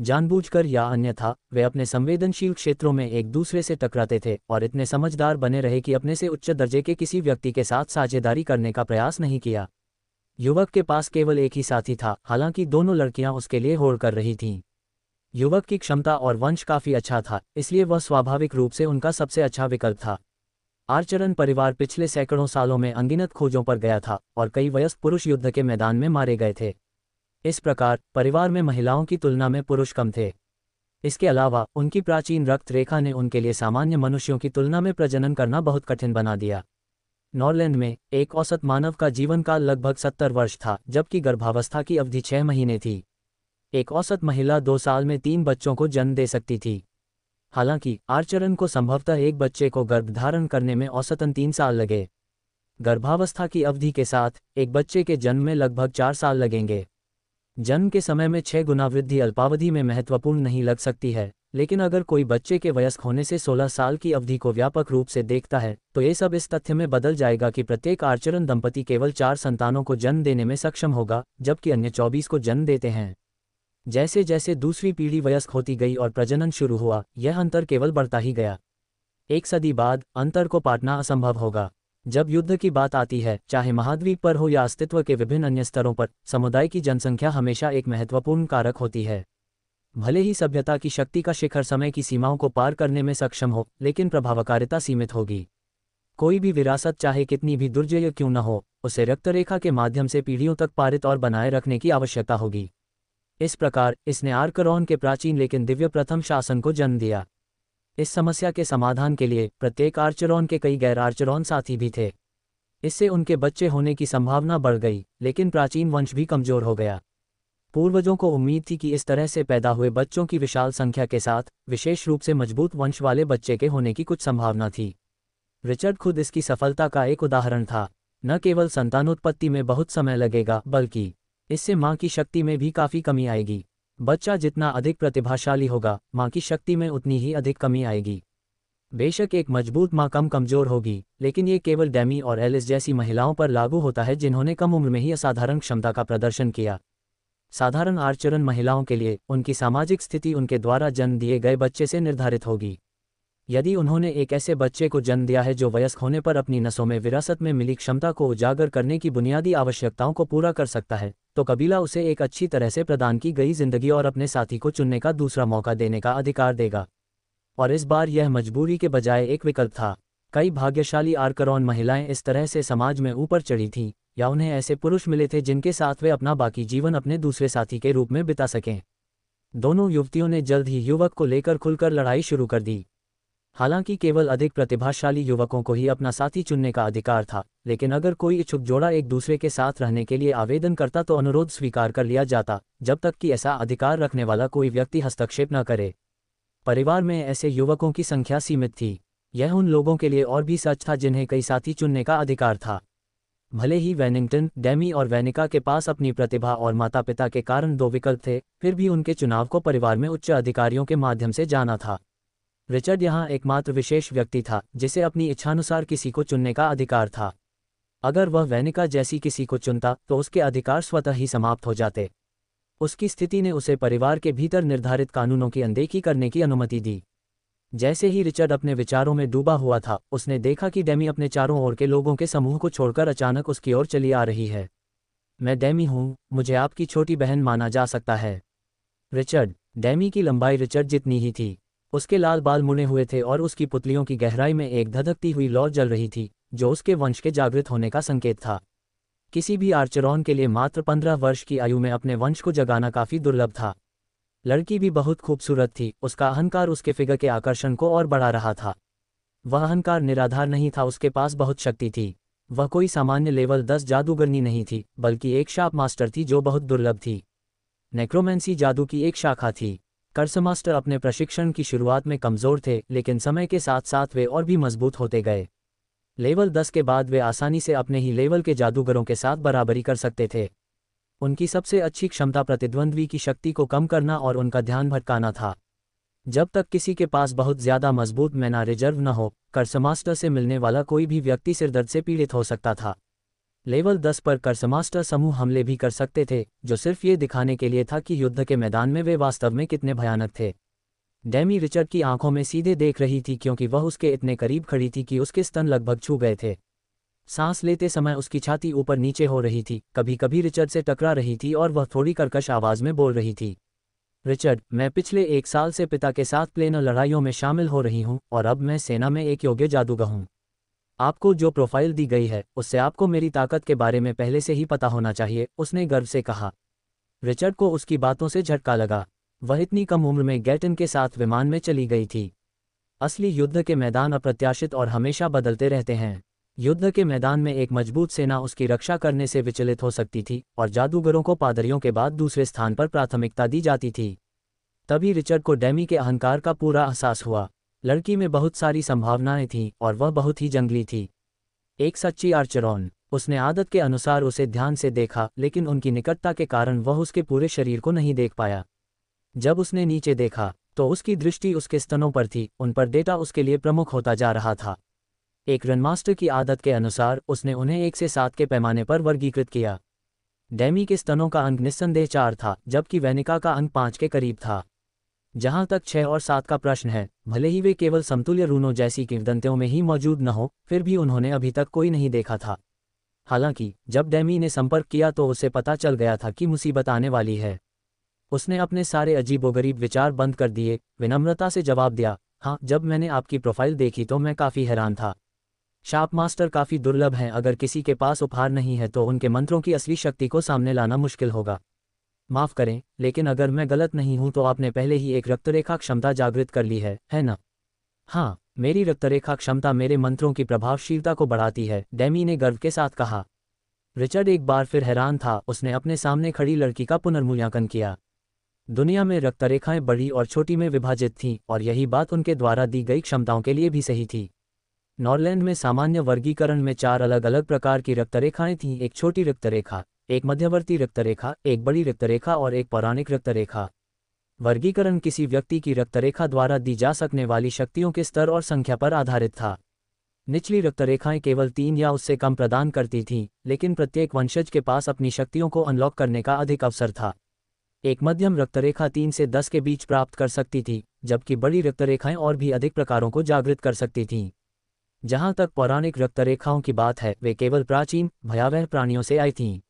जानबूझकर या अन्यथा वे अपने संवेदनशील क्षेत्रों में एक दूसरे से टकराते थे और इतने समझदार बने रहे कि अपने से उच्च दर्जे के किसी व्यक्ति के साथ साझेदारी करने का प्रयास नहीं किया युवक के पास केवल एक ही साथी था हालांकि दोनों लड़कियां उसके लिए होड़ कर रही थीं युवक की क्षमता और वंश काफी अच्छा था इसलिए वह स्वाभाविक रूप से उनका सबसे अच्छा विकल्प था आरचरण परिवार पिछले सैकड़ों सालों में अंगिनत खोजों पर गया था और कई वयस्क पुरुष युद्ध के मैदान में मारे गए थे इस प्रकार परिवार में महिलाओं की तुलना में पुरुष कम थे इसके अलावा उनकी प्राचीन रक्त रेखा ने उनके लिए सामान्य मनुष्यों की तुलना में प्रजनन करना बहुत कठिन बना दिया नॉर्लैंड में एक औसत मानव का जीवन काल लगभग सत्तर वर्ष था जबकि गर्भावस्था की अवधि छह महीने थी एक औसत महिला दो साल में तीन बच्चों को जन्म दे सकती थी हालांकि आर्चरन को संभवतः एक बच्चे को गर्भधारण करने में औसतन तीन साल लगे गर्भावस्था की अवधि के साथ एक बच्चे के जन्म में लगभग चार साल लगेंगे जन्म के समय में छह गुना वृद्धि अल्पावधि में महत्वपूर्ण नहीं लग सकती है लेकिन अगर कोई बच्चे के वयस्क होने से 16 साल की अवधि को व्यापक रूप से देखता है तो ये सब इस तथ्य में बदल जाएगा कि प्रत्येक आर्चरन दंपति केवल चार संतानों को जन्म देने में सक्षम होगा जबकि अन्य 24 को जन्म देते हैं जैसे जैसे दूसरी पीढ़ी वयस्क होती गई और प्रजनन शुरू हुआ यह अंतर केवल बढ़ता ही गया एक सदी बाद अंतर को पाटना असंभव होगा जब युद्ध की बात आती है चाहे महाद्वीप पर हो या अस्तित्व के विभिन्न अन्य स्तरों पर समुदाय की जनसंख्या हमेशा एक महत्वपूर्ण कारक होती है भले ही सभ्यता की शक्ति का शिखर समय की सीमाओं को पार करने में सक्षम हो लेकिन प्रभावकारिता सीमित होगी कोई भी विरासत चाहे कितनी भी दुर्जय क्यों न हो उसे रक्तरेखा के माध्यम से पीढ़ियों तक पारित और बनाए रखने की आवश्यकता होगी इस प्रकार इसने आर्करौन के प्राचीन लेकिन दिव्य प्रथम शासन को जन्म दिया इस समस्या के समाधान के लिए प्रत्येक आर्चरौन के कई गैर आर्चरौन साथी भी थे इससे उनके बच्चे होने की संभावना बढ़ गई लेकिन प्राचीन वंश भी कमजोर हो गया पूर्वजों को उम्मीद थी कि इस तरह से पैदा हुए बच्चों की विशाल संख्या के साथ विशेष रूप से मजबूत वंश वाले बच्चे के होने की कुछ संभावना थी रिचर्ड खुद इसकी सफलता का एक उदाहरण था न केवल संतानोत्पत्ति में बहुत समय लगेगा बल्कि इससे मां की शक्ति में भी काफ़ी कमी आएगी बच्चा जितना अधिक प्रतिभाशाली होगा माँ की शक्ति में उतनी ही अधिक कमी आएगी बेशक एक मजबूत माँ कम कमजोर होगी लेकिन ये केवल डैमी और एलिस जैसी महिलाओं पर लागू होता है जिन्होंने कम उम्र में ही असाधारण क्षमता का प्रदर्शन किया साधारण आचरण महिलाओं के लिए उनकी सामाजिक स्थिति उनके द्वारा जन्म दिए गए बच्चे से निर्धारित होगी यदि उन्होंने एक ऐसे बच्चे को जन्म दिया है जो वयस्क होने पर अपनी नसों में विरासत में मिली क्षमता को उजागर करने की बुनियादी आवश्यकताओं को पूरा कर सकता है तो कबीला उसे एक अच्छी तरह से प्रदान की गई जिंदगी और अपने साथी को चुनने का दूसरा मौका देने का अधिकार देगा और इस बार यह मजबूरी के बजाय एक विकल्प था कई भाग्यशाली आरकरौन महिलाएं इस तरह से समाज में ऊपर चढ़ी थीं या उन्हें ऐसे पुरुष मिले थे जिनके साथ वे अपना बाकी जीवन अपने दूसरे साथी के रूप में बिता सकें दोनों युवतियों ने जल्द ही युवक को लेकर खुलकर लड़ाई शुरू कर दी हालांकि केवल अधिक प्रतिभाशाली युवकों को ही अपना साथी चुनने का अधिकार था लेकिन अगर कोई इच्छुक जोड़ा एक दूसरे के साथ रहने के लिए आवेदन करता तो अनुरोध स्वीकार कर लिया जाता जब तक कि ऐसा अधिकार रखने वाला कोई व्यक्ति हस्तक्षेप न करे परिवार में ऐसे युवकों की संख्या सीमित थी यह उन लोगों के लिए और भी सच था जिन्हें कई साथी चुनने का अधिकार था भले ही वेनिंगटन डेमी और वेनिका के पास अपनी प्रतिभा और माता पिता के कारण दो विकल्प थे फिर भी उनके चुनाव को परिवार में उच्च अधिकारियों के माध्यम से जाना था रिचर्ड यहाँ एकमात्र विशेष व्यक्ति था जिसे अपनी इच्छानुसार किसी को चुनने का अधिकार था अगर वह वैनिका जैसी किसी को चुनता तो उसके अधिकार स्वतः ही समाप्त हो जाते उसकी स्थिति ने उसे परिवार के भीतर निर्धारित कानूनों की अनदेखी करने की अनुमति दी जैसे ही रिचर्ड अपने विचारों में डूबा हुआ था उसने देखा कि डेमी अपने चारों ओर के लोगों के समूह को छोड़कर अचानक उसकी ओर चली आ रही है मैं डेमी हूं मुझे आपकी छोटी बहन माना जा सकता है रिचर्ड डेमी की लंबाई रिचर्ड जितनी ही थी उसके लाल बाल मुने हुए थे और उसकी पुतलियों की गहराई में एक धधकती हुई लौ जल रही थी जो उसके वंश के जागृत होने का संकेत था किसी भी आर्चरॉन के लिए मात्र पंद्रह वर्ष की आयु में अपने वंश को जगाना काफी दुर्लभ था लड़की भी बहुत खूबसूरत थी उसका अहंकार उसके फिगर के आकर्षण को और बढ़ा रहा था वह अहंकार निराधार नहीं था उसके पास बहुत शक्ति थी वह कोई सामान्य लेवल दस जादूगरनी नहीं थी बल्कि एक शाप मास्टर थी जो बहुत दुर्लभ थी नेक्रोमेंसी जादू की एक शाखा थी कर्समास्टर अपने प्रशिक्षण की शुरुआत में कमजोर थे लेकिन समय के साथ साथ वे और भी मजबूत होते गए लेवल 10 के बाद वे आसानी से अपने ही लेवल के जादूगरों के साथ बराबरी कर सकते थे उनकी सबसे अच्छी क्षमता प्रतिद्वंद्वी की शक्ति को कम करना और उनका ध्यान भटकाना था जब तक किसी के पास बहुत ज्यादा मजबूत मैना रिजर्व न हो कर्समास्टर से मिलने वाला कोई भी व्यक्ति सिरदर्द से पीड़ित हो सकता था लेवल दस पर कर्समास्टर समूह हमले भी कर सकते थे जो सिर्फ ये दिखाने के लिए था कि युद्ध के मैदान में वे वास्तव में कितने भयानक थे डैमी रिचर्ड की आंखों में सीधे देख रही थी क्योंकि वह उसके इतने करीब खड़ी थी कि उसके स्तन लगभग छू गए थे सांस लेते समय उसकी छाती ऊपर नीचे हो रही थी कभी कभी रिचर्ड से टकरा रही थी और वह थोड़ी कर्कश आवाज में बोल रही थी रिचर्ड मैं पिछले एक साल से पिता के साथ प्लेन लड़ाइयों में शामिल हो रही हूं और अब मैं सेना में एक योग्य जादूगर हूँ आपको जो प्रोफाइल दी गई है उससे आपको मेरी ताकत के बारे में पहले से ही पता होना चाहिए उसने गर्व से कहा रिचर्ड को उसकी बातों से झटका लगा वह इतनी कम उम्र में गैटन के साथ विमान में चली गई थी असली युद्ध के मैदान अप्रत्याशित और हमेशा बदलते रहते हैं युद्ध के मैदान में एक मजबूत सेना उसकी रक्षा करने से विचलित हो सकती थी और जादूगरों को पादरियों के बाद दूसरे स्थान पर प्राथमिकता दी जाती थी तभी रिचर्ड को डैमी के अहंकार का पूरा एहसास हुआ लड़की में बहुत सारी संभावनाएं थीं और वह बहुत ही जंगली थी एक सच्ची आर्चरॉन उसने आदत के अनुसार उसे ध्यान से देखा लेकिन उनकी निकटता के कारण वह उसके पूरे शरीर को नहीं देख पाया जब उसने नीचे देखा तो उसकी दृष्टि उसके स्तनों पर थी उन पर डेटा उसके लिए प्रमुख होता जा रहा था एक रनमास्टर की आदत के अनुसार उसने उन्हें एक से सात के पैमाने पर वर्गीकृत किया डैमी के स्तनों का अंक निस्संदेह चार था जबकि वैनिका का अंक पांच के करीब था जहां तक छह और सात का प्रश्न है भले ही वे केवल समतुल्य रूनों जैसी किंवदंतियों में ही मौजूद न हो फिर भी उन्होंने अभी तक कोई नहीं देखा था हालांकि जब डैमी ने संपर्क किया तो उसे पता चल गया था कि मुसीबत आने वाली है उसने अपने सारे अजीबोगरीब विचार बंद कर दिए विनम्रता से जवाब दिया हाँ जब मैंने आपकी प्रोफाइल देखी तो मैं काफ़ी हैरान था शाप मास्टर काफ़ी दुर्लभ हैं अगर किसी के पास उपहार नहीं है तो उनके मंत्रों की असली शक्ति को सामने लाना मुश्किल होगा माफ करें लेकिन अगर मैं गलत नहीं हूं तो आपने पहले ही एक रक्तरेखा क्षमता जागृत कर ली है है ना हाँ मेरी रक्तरेखा क्षमता मेरे मंत्रों की प्रभावशीलता को बढ़ाती है डैमी ने गर्व के साथ कहा रिचर्ड एक बार फिर हैरान था उसने अपने सामने खड़ी लड़की का पुनर्मूल्यांकन किया दुनिया में रक्तरेखाएं बड़ी और छोटी में विभाजित थीं और यही बात उनके द्वारा दी गई क्षमताओं के लिए भी सही थी नॉर्लैंड में सामान्य वर्गीकरण में चार अलग अलग प्रकार की रक्तरेखाएं थीं एक छोटी रक्तरेखा एक मध्यवर्ती रक्तरेखा एक बड़ी रक्तरेखा और एक पौराणिक रक्तरेखा वर्गीकरण किसी व्यक्ति की रक्तरेखा द्वारा दी जा सकने वाली शक्तियों के स्तर और संख्या पर आधारित था निचली रक्तरेखाएं केवल तीन या उससे कम प्रदान करती थीं, लेकिन प्रत्येक वंशज के पास अपनी शक्तियों को अनलॉक करने का अधिक अवसर था एक मध्यम रक्तरेखा तीन से दस के बीच प्राप्त कर सकती थी जबकि बड़ी रक्तरेखाएं और भी अधिक प्रकारों को जागृत कर सकती थीं जहां तक पौराणिक रक्तरेखाओं की बात है वे केवल प्राचीन भयावह प्राणियों से आई थीं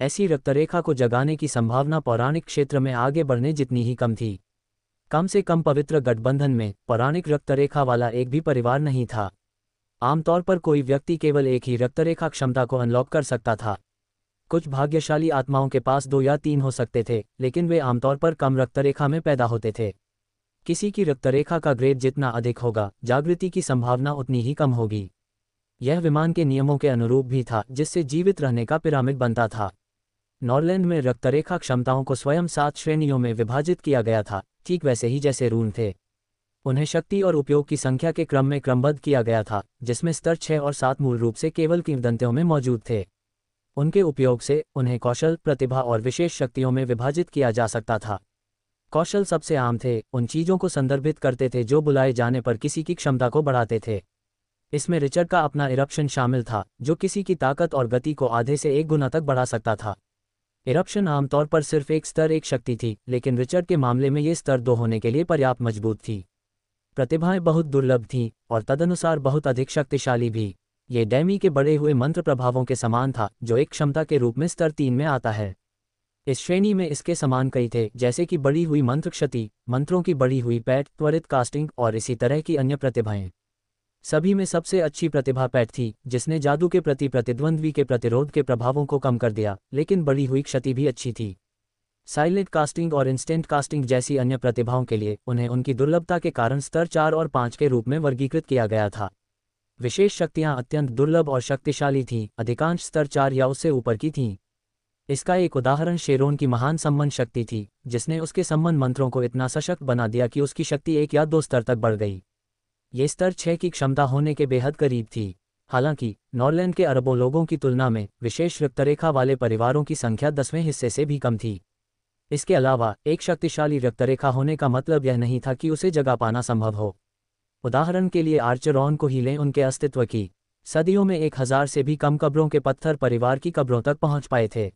ऐसी रक्तरेखा को जगाने की संभावना पौराणिक क्षेत्र में आगे बढ़ने जितनी ही कम थी कम से कम पवित्र गठबंधन में पौराणिक रक्तरेखा वाला एक भी परिवार नहीं था आमतौर पर कोई व्यक्ति केवल एक ही रक्तरेखा क्षमता को अनलॉक कर सकता था कुछ भाग्यशाली आत्माओं के पास दो या तीन हो सकते थे लेकिन वे आमतौर पर कम रक्तरेखा में पैदा होते थे किसी की रक्तरेखा का ग्रेड जितना अधिक होगा जागृति की संभावना उतनी ही कम होगी यह विमान के नियमों के अनुरूप भी था जिससे जीवित रहने का पिरामिड बनता था नॉर्लैंड में रक्तरेखा क्षमताओं को स्वयं सात श्रेणियों में विभाजित किया गया था ठीक वैसे ही जैसे रून थे उन्हें शक्ति और उपयोग की संख्या के क्रम में क्रमबद्ध किया गया था जिसमें स्तर छह और सात मूल रूप से केवल किंवदंतियों में मौजूद थे उनके उपयोग से उन्हें कौशल प्रतिभा और विशेष शक्तियों में विभाजित किया जा सकता था कौशल सबसे आम थे उन चीज़ों को संदर्भित करते थे जो बुलाए जाने पर किसी की क्षमता को बढ़ाते थे इसमें रिचर्ड का अपना इरप्शन शामिल था जो किसी की ताकत और गति को आधे से एक गुना तक बढ़ा सकता था इरप्शन आमतौर पर सिर्फ एक स्तर एक शक्ति थी लेकिन रिचर्ड के मामले में ये स्तर दो होने के लिए पर्याप्त मजबूत थी प्रतिभाएं बहुत दुर्लभ थीं और तदनुसार बहुत अधिक शक्तिशाली भी ये डैमी के बड़े हुए मंत्र प्रभावों के समान था जो एक क्षमता के रूप में स्तर तीन में आता है इस श्रेणी में इसके समान कई थे जैसे कि बड़ी हुई मंत्र क्षति मंत्रों की बड़ी हुई पैट त्वरित कास्टिंग और इसी तरह की अन्य प्रतिभाएं सभी में सबसे अच्छी प्रतिभा पैट थी जिसने जादू के प्रति प्रतिद्वंद्वी के प्रतिरोध के प्रभावों को कम कर दिया लेकिन बड़ी हुई क्षति भी अच्छी थी साइलेंट कास्टिंग और इंस्टेंट कास्टिंग जैसी अन्य प्रतिभाओं के लिए उन्हें उनकी दुर्लभता के कारण स्तर चार और पाँच के रूप में वर्गीकृत किया गया था विशेष शक्तियां अत्यंत दुर्लभ और शक्तिशाली थीं अधिकांश स्तर चार या उससे ऊपर की थीं इसका एक उदाहरण शेरोन की महान सम्मन शक्ति थी जिसने उसके सम्मन मंत्रों को इतना सशक्त बना दिया कि उसकी शक्ति एक या दो स्तर तक बढ़ गई ये स्तर छह की क्षमता होने के बेहद करीब थी हालांकि नॉर्लैंड के अरबों लोगों की तुलना में विशेष रक्तरेखा वाले परिवारों की संख्या दसवें हिस्से से भी कम थी इसके अलावा एक शक्तिशाली रक्तरेखा होने का मतलब यह नहीं था कि उसे जगा पाना संभव हो उदाहरण के लिए आर्चरॉन को ही लें उनके अस्तित्व की सदियों में एक हजार से भी कम कब्रों के पत्थर परिवार की कब्रों तक पहुंच पाए थे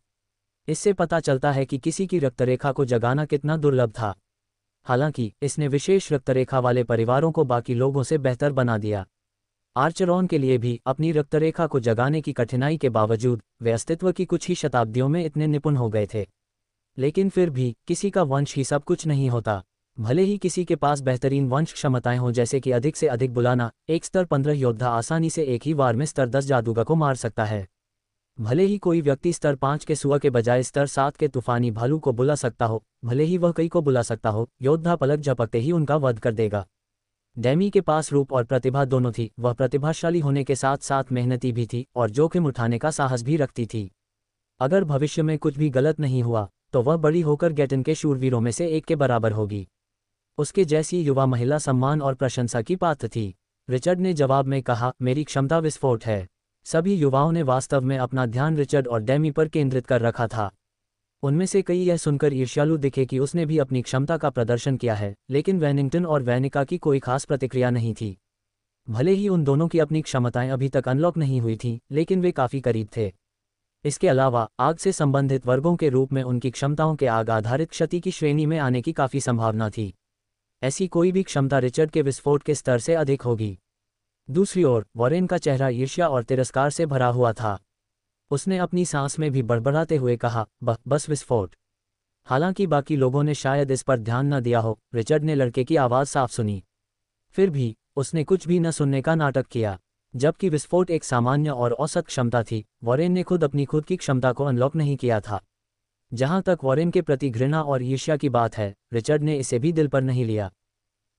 इससे पता चलता है कि किसी की रक्तरेखा को जगाना कितना दुर्लभ था हालांकि इसने विशेष रक्तरेखा वाले परिवारों को बाकी लोगों से बेहतर बना दिया आर्चरॉन के लिए भी अपनी रक्तरेखा को जगाने की कठिनाई के बावजूद वे अस्तित्व की कुछ ही शताब्दियों में इतने निपुण हो गए थे लेकिन फिर भी किसी का वंश ही सब कुछ नहीं होता भले ही किसी के पास बेहतरीन वंश क्षमताएं हों जैसे कि अधिक से अधिक बुलाना एक स्तर पंद्रह योद्धा आसानी से एक ही वार में स्तर दस जादूगर को मार सकता है भले ही कोई व्यक्ति स्तर पांच के सुअ के बजाय स्तर सात के तूफानी भालू को बुला सकता हो भले ही वह कई को बुला सकता हो योद्धा पलक झपकते ही उनका वध कर देगा डैमी के पास रूप और प्रतिभा दोनों थी वह प्रतिभाशाली होने के साथ साथ मेहनती भी थी और जोखिम उठाने का साहस भी रखती थी अगर भविष्य में कुछ भी गलत नहीं हुआ तो वह बड़ी होकर गैटन के शूरवीरों में से एक के बराबर होगी उसके जैसी युवा महिला सम्मान और प्रशंसा की पात्र थी रिचर्ड ने जवाब में कहा मेरी क्षमता विस्फोट है सभी युवाओं ने वास्तव में अपना ध्यान रिचर्ड और डैमी पर केंद्रित कर रखा था उनमें से कई यह सुनकर ईर्ष्यालु दिखे कि उसने भी अपनी क्षमता का प्रदर्शन किया है लेकिन वेनिंगटन और वैनिका की कोई खास प्रतिक्रिया नहीं थी भले ही उन दोनों की अपनी क्षमताएं अभी तक अनलॉक नहीं हुई थीं लेकिन वे काफ़ी करीब थे इसके अलावा आग से संबंधित वर्गों के रूप में उनकी क्षमताओं के आग आधारित क्षति की श्रेणी में आने की काफ़ी संभावना थी ऐसी कोई भी क्षमता रिचर्ड के विस्फोट के स्तर से अधिक होगी दूसरी ओर वॉरेन का चेहरा ईर्ष्या और तिरस्कार से भरा हुआ था उसने अपनी सांस में भी बड़बड़ाते हुए कहा बस विस्फोट हालांकि बाकी लोगों ने शायद इस पर ध्यान न दिया हो रिचर्ड ने लड़के की आवाज़ साफ सुनी फिर भी उसने कुछ भी न सुनने का नाटक किया जबकि विस्फोट एक सामान्य और औसत क्षमता थी वॉरेन ने खुद अपनी खुद की क्षमता को अनलॉक नहीं किया था जहां तक वॉरेन के प्रति घृणा और ईर्ष्या की बात है रिचर्ड ने इसे भी दिल पर नहीं लिया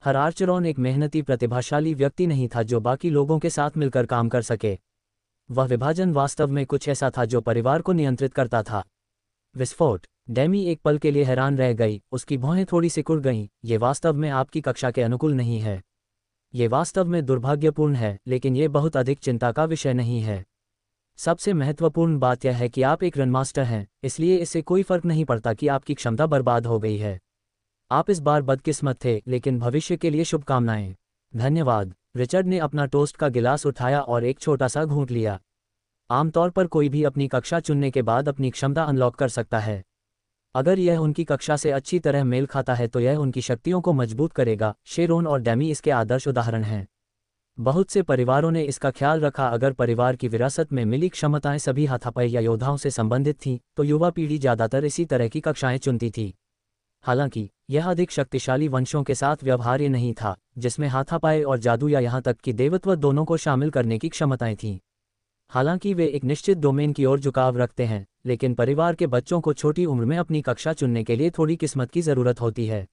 हर एक मेहनती प्रतिभाशाली व्यक्ति नहीं था जो बाकी लोगों के साथ मिलकर काम कर सके वह विभाजन वास्तव में कुछ ऐसा था जो परिवार को नियंत्रित करता था विस्फोट डैमी एक पल के लिए हैरान रह गई उसकी भौहें थोड़ी सिकुड़ गईं ये वास्तव में आपकी कक्षा के अनुकूल नहीं है ये वास्तव में दुर्भाग्यपूर्ण है लेकिन ये बहुत अधिक चिंता का विषय नहीं है सबसे महत्वपूर्ण बात यह है कि आप एक रनमास्टर हैं इसलिए इससे कोई फर्क नहीं पड़ता कि आपकी क्षमता बर्बाद हो गई है आप इस बार बदकिस्मत थे लेकिन भविष्य के लिए शुभकामनाएं धन्यवाद रिचर्ड ने अपना टोस्ट का गिलास उठाया और एक छोटा सा घूंट लिया आमतौर पर कोई भी अपनी कक्षा चुनने के बाद अपनी क्षमता अनलॉक कर सकता है अगर यह उनकी कक्षा से अच्छी तरह मेल खाता है तो यह उनकी शक्तियों को मजबूत करेगा शेरोन और डैमी इसके आदर्श उदाहरण हैं बहुत से परिवारों ने इसका ख्याल रखा अगर परिवार की विरासत में मिली क्षमताएं सभी हाथापाई या योद्धाओं से संबंधित थीं तो युवा पीढ़ी ज़्यादातर इसी तरह की कक्षाएं चुनती थी हालांकि यह अधिक शक्तिशाली वंशों के साथ व्यवहार्य नहीं था जिसमें हाथापाए और जादू या यहां तक कि देवत्व दोनों को शामिल करने की क्षमताएं थीं हालांकि वे एक निश्चित डोमेन की ओर झुकाव रखते हैं लेकिन परिवार के बच्चों को छोटी उम्र में अपनी कक्षा चुनने के लिए थोड़ी किस्मत की जरूरत होती है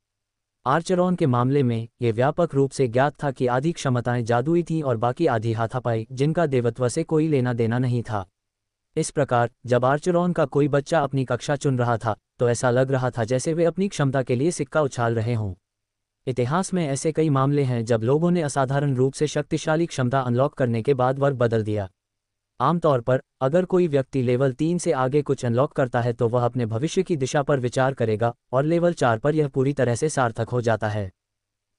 आर्चरॉन के मामले में ये व्यापक रूप से ज्ञात था कि आधी क्षमताएं जादुई थीं और बाकी आधी हाथापाई जिनका देवत्व से कोई लेना देना नहीं था इस प्रकार जब आर्चरॉन का कोई बच्चा अपनी कक्षा चुन रहा था तो ऐसा लग रहा था जैसे वे अपनी क्षमता के लिए सिक्का उछाल रहे हों इतिहास में ऐसे कई मामले हैं जब लोगों ने असाधारण रूप से शक्तिशाली क्षमता अनलॉक करने के बाद वर्ग बदल दिया आमतौर पर अगर कोई व्यक्ति लेवल तीन से आगे कुछ अनलॉक करता है तो वह अपने भविष्य की दिशा पर विचार करेगा और लेवल चार पर यह पूरी तरह से सार्थक हो जाता है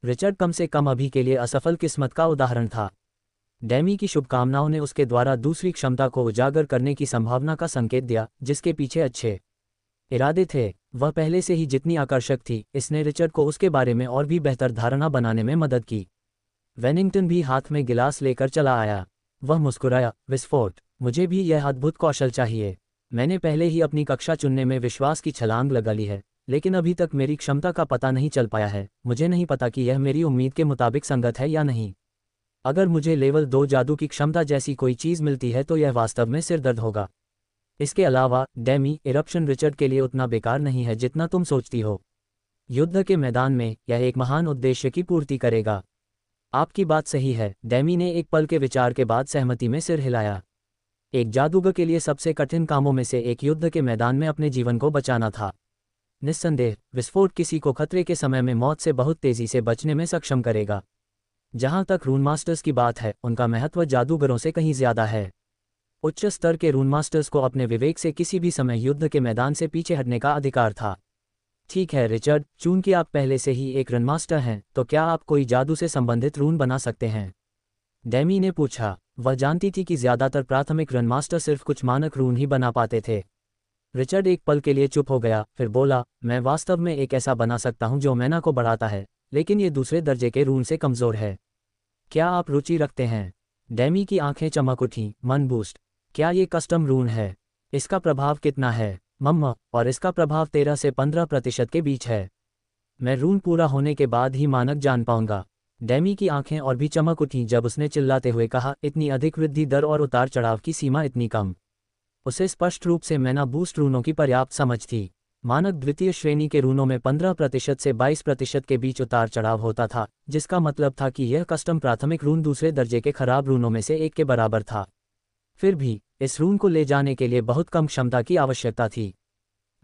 रिचर्ड कम से कम अभी के लिए असफल किस्मत का उदाहरण था डैमी की शुभकामनाओं ने उसके द्वारा दूसरी क्षमता को उजागर करने की संभावना का संकेत दिया जिसके पीछे अच्छे इरादे थे वह पहले से ही जितनी आकर्षक थी इसने रिचर्ड को उसके बारे में और भी बेहतर धारणा बनाने में मदद की वेनिंगटन भी हाथ में गिलास लेकर चला आया वह मुस्कुराया विस्फोट मुझे भी यह अद्भुत कौशल चाहिए मैंने पहले ही अपनी कक्षा चुनने में विश्वास की छलांग लगा ली है लेकिन अभी तक मेरी क्षमता का पता नहीं चल पाया है मुझे नहीं पता कि यह मेरी उम्मीद के मुताबिक संगत है या नहीं अगर मुझे लेवल दो जादू की क्षमता जैसी कोई चीज़ मिलती है तो यह वास्तव में सिरदर्द होगा इसके अलावा डैमी इरप्शन रिचर्ड के लिए उतना बेकार नहीं है जितना तुम सोचती हो युद्ध के मैदान में यह एक महान उद्देश्य की पूर्ति करेगा आपकी बात सही है डैमी ने एक पल के विचार के बाद सहमति में सिर हिलाया एक जादूगर के लिए सबसे कठिन कामों में से एक युद्ध के मैदान में अपने जीवन को बचाना था निस्संदेह विस्फोट किसी को खतरे के समय में मौत से बहुत तेजी से बचने में सक्षम करेगा जहां तक रून मास्टर्स की बात है उनका महत्व जादूगरों से कहीं ज्यादा है उच्च स्तर के रून मास्टर्स को अपने विवेक से किसी भी समय युद्ध के मैदान से पीछे हटने का अधिकार था ठीक है रिचर्ड चूंकि आप पहले से ही एक रन मास्टर हैं तो क्या आप कोई जादू से संबंधित रून बना सकते हैं डैमी ने पूछा वह जानती थी कि ज्यादातर प्राथमिक रन मास्टर सिर्फ कुछ मानक रून ही बना पाते थे रिचर्ड एक पल के लिए चुप हो गया फिर बोला मैं वास्तव में एक ऐसा बना सकता हूं जो मैना को बढ़ाता है लेकिन ये दूसरे दर्जे के रून से कमज़ोर है क्या आप रुचि रखते हैं डैमी की आंखें चमक उठी मन बूस्ट क्या ये कस्टम रून है इसका प्रभाव कितना है मम्मा और इसका प्रभाव तेरह से पंद्रह प्रतिशत के बीच है मैं रून पूरा होने के बाद ही मानक जान पाऊंगा डैमी की आंखें और भी चमक उठीं जब उसने चिल्लाते हुए कहा इतनी अधिक वृद्धि दर और उतार चढ़ाव की सीमा इतनी कम उसे स्पष्ट रूप से मैना बूस्ट रूनों की पर्याप्त समझ थी मानक द्वितीय श्रेणी के रूनों में 15 प्रतिशत से 22 प्रतिशत के बीच उतार चढ़ाव होता था जिसका मतलब था कि यह कस्टम प्राथमिक रून दूसरे दर्जे के खराब रूनों में से एक के बराबर था फिर भी इस रून को ले जाने के लिए बहुत कम क्षमता की आवश्यकता थी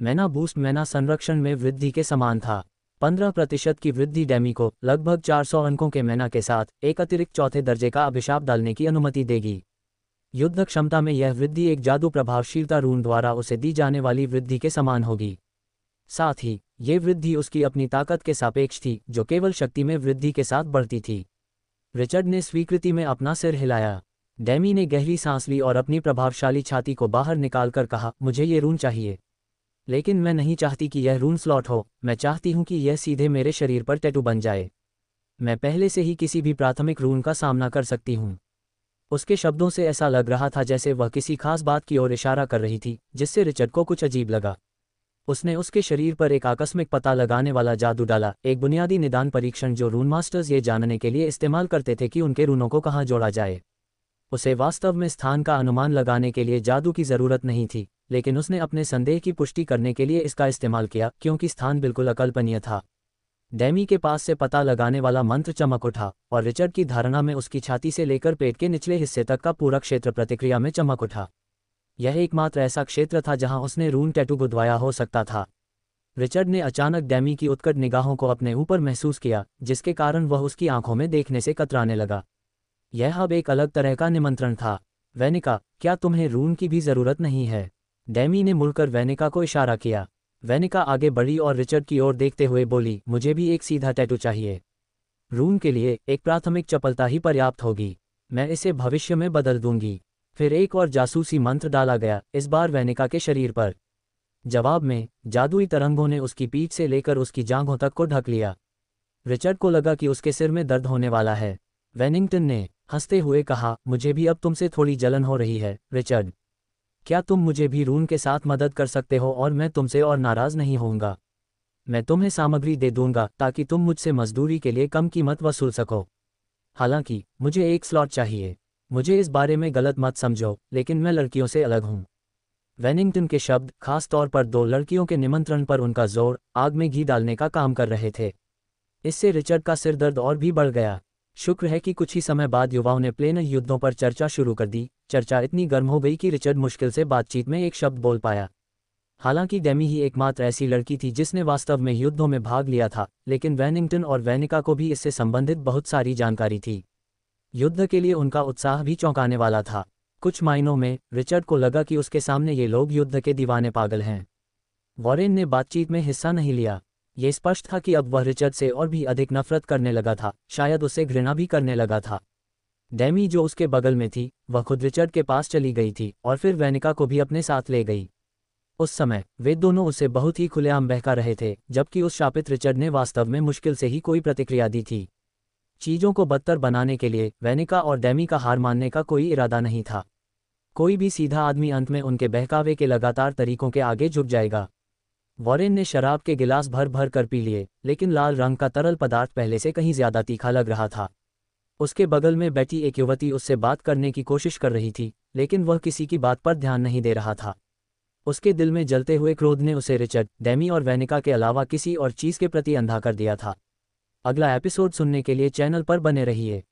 मैना बूस्ट मैना संरक्षण में वृद्धि के समान था 15 प्रतिशत की वृद्धि डैमी को लगभग 400 अंकों के मैना के साथ एक अतिरिक्त चौथे दर्जे का अभिशाप डालने की अनुमति देगी युद्ध क्षमता में यह वृद्धि एक जादू प्रभावशीलता रून द्वारा उसे दी जाने वाली वृद्धि के समान होगी साथ ही ये वृद्धि उसकी अपनी ताकत के सापेक्ष थी जो केवल शक्ति में वृद्धि के साथ बढ़ती थी रिचर्ड ने स्वीकृति में अपना सिर हिलाया डैमी ने गहरी सांस ली और अपनी प्रभावशाली छाती को बाहर निकालकर कहा मुझे ये रून चाहिए लेकिन मैं नहीं चाहती कि यह रून स्लॉट हो मैं चाहती हूं कि यह सीधे मेरे शरीर पर टैटू बन जाए मैं पहले से ही किसी भी प्राथमिक रून का सामना कर सकती हूं उसके शब्दों से ऐसा लग रहा था जैसे वह किसी खास बात की ओर इशारा कर रही थी जिससे रिचर्ड को कुछ अजीब लगा उसने उसके शरीर पर एक आकस्मिक पता लगाने वाला जादू डाला एक बुनियादी निदान परीक्षण जो रून मास्टर्स ये जानने के लिए इस्तेमाल करते थे कि उनके रूनों को कहाँ जोड़ा जाए उसे वास्तव में स्थान का अनुमान लगाने के लिए जादू की जरूरत नहीं थी लेकिन उसने अपने संदेह की पुष्टि करने के लिए इसका इस्तेमाल किया क्योंकि स्थान बिल्कुल अकल्पनीय था डैमी के पास से पता लगाने वाला मंत्र चमक उठा और रिचर्ड की धारणा में उसकी छाती से लेकर पेट के निचले हिस्से तक का पूरा क्षेत्र प्रतिक्रिया में चमक उठा यह एकमात्र ऐसा क्षेत्र था जहां उसने रून टैटू गुदवाया हो सकता था रिचर्ड ने अचानक डैमी की उत्कट निगाहों को अपने ऊपर महसूस किया जिसके कारण वह उसकी आंखों में देखने से कतराने लगा यह अब एक अलग तरह का निमंत्रण था वैनिका क्या तुम्हें रून की भी जरूरत नहीं है डैमी ने मुड़कर वैनिका को इशारा किया वैनिका आगे बढ़ी और रिचर्ड की ओर देखते हुए बोली मुझे भी एक सीधा टैटू चाहिए रून के लिए एक प्राथमिक चपलता ही पर्याप्त होगी मैं इसे भविष्य में बदल दूंगी फिर एक और जासूसी मंत्र डाला गया इस बार वैनिका के शरीर पर जवाब में जादुई तरंगों ने उसकी पीठ से लेकर उसकी जांघों तक को ढक लिया रिचर्ड को लगा कि उसके सिर में दर्द होने वाला है वेनिंगटन ने हंसते हुए कहा मुझे भी अब तुमसे थोड़ी जलन हो रही है रिचर्ड क्या तुम मुझे भी रून के साथ मदद कर सकते हो और मैं तुमसे और नाराज नहीं होऊंगा मैं तुम्हें सामग्री दे दूंगा ताकि तुम मुझसे मजदूरी के लिए कम कीमत वसूल सको हालांकि मुझे एक स्लॉट चाहिए मुझे इस बारे में गलत मत समझो लेकिन मैं लड़कियों से अलग हूं वेनिंगटन के शब्द खास तौर पर दो लड़कियों के निमंत्रण पर उनका जोर आग में घी डालने का काम कर रहे थे इससे रिचर्ड का सिरदर्द और भी बढ़ गया शुक्र है कि कुछ ही समय बाद युवाओं ने प्लेन युद्धों पर चर्चा शुरू कर दी चर्चा इतनी गर्म हो गई कि रिचर्ड मुश्किल से बातचीत में एक शब्द बोल पाया हालांकि डेमी ही एकमात्र ऐसी लड़की थी जिसने वास्तव में युद्धों में भाग लिया था लेकिन वेनिंगटन और वेनिका को भी इससे संबंधित बहुत सारी जानकारी थी युद्ध के लिए उनका उत्साह भी चौंकाने वाला था कुछ मायनों में रिचर्ड को लगा कि उसके सामने ये लोग युद्ध के दीवाने पागल हैं वॉरेन ने बातचीत में हिस्सा नहीं लिया ये स्पष्ट था कि अब वह रिचर्ड से और भी अधिक नफरत करने लगा था शायद उसे घृणा भी करने लगा था डैमी जो उसके बगल में थी वह खुद रिचर्ड के पास चली गई थी और फिर वैनिका को भी अपने साथ ले गई उस समय वे दोनों उसे बहुत ही खुलेआम बहका रहे थे जबकि उस शापित रिचर्ड ने वास्तव में मुश्किल से ही कोई प्रतिक्रिया दी थी चीज़ों को बदतर बनाने के लिए वैनिका और डैमी का हार मानने का कोई इरादा नहीं था कोई भी सीधा आदमी अंत में उनके बहकावे के लगातार तरीकों के आगे झुक जाएगा वॉरेन ने शराब के गिलास भर भर कर पी लिए लेकिन लाल रंग का तरल पदार्थ पहले से कहीं ज्यादा तीखा लग रहा था उसके बगल में बैठी एक युवती उससे बात करने की कोशिश कर रही थी लेकिन वह किसी की बात पर ध्यान नहीं दे रहा था उसके दिल में जलते हुए क्रोध ने उसे रिचर्ड डैमी और वैनिका के अलावा किसी और चीज़ के प्रति अंधा कर दिया था अगला एपिसोड सुनने के लिए चैनल पर बने रहिए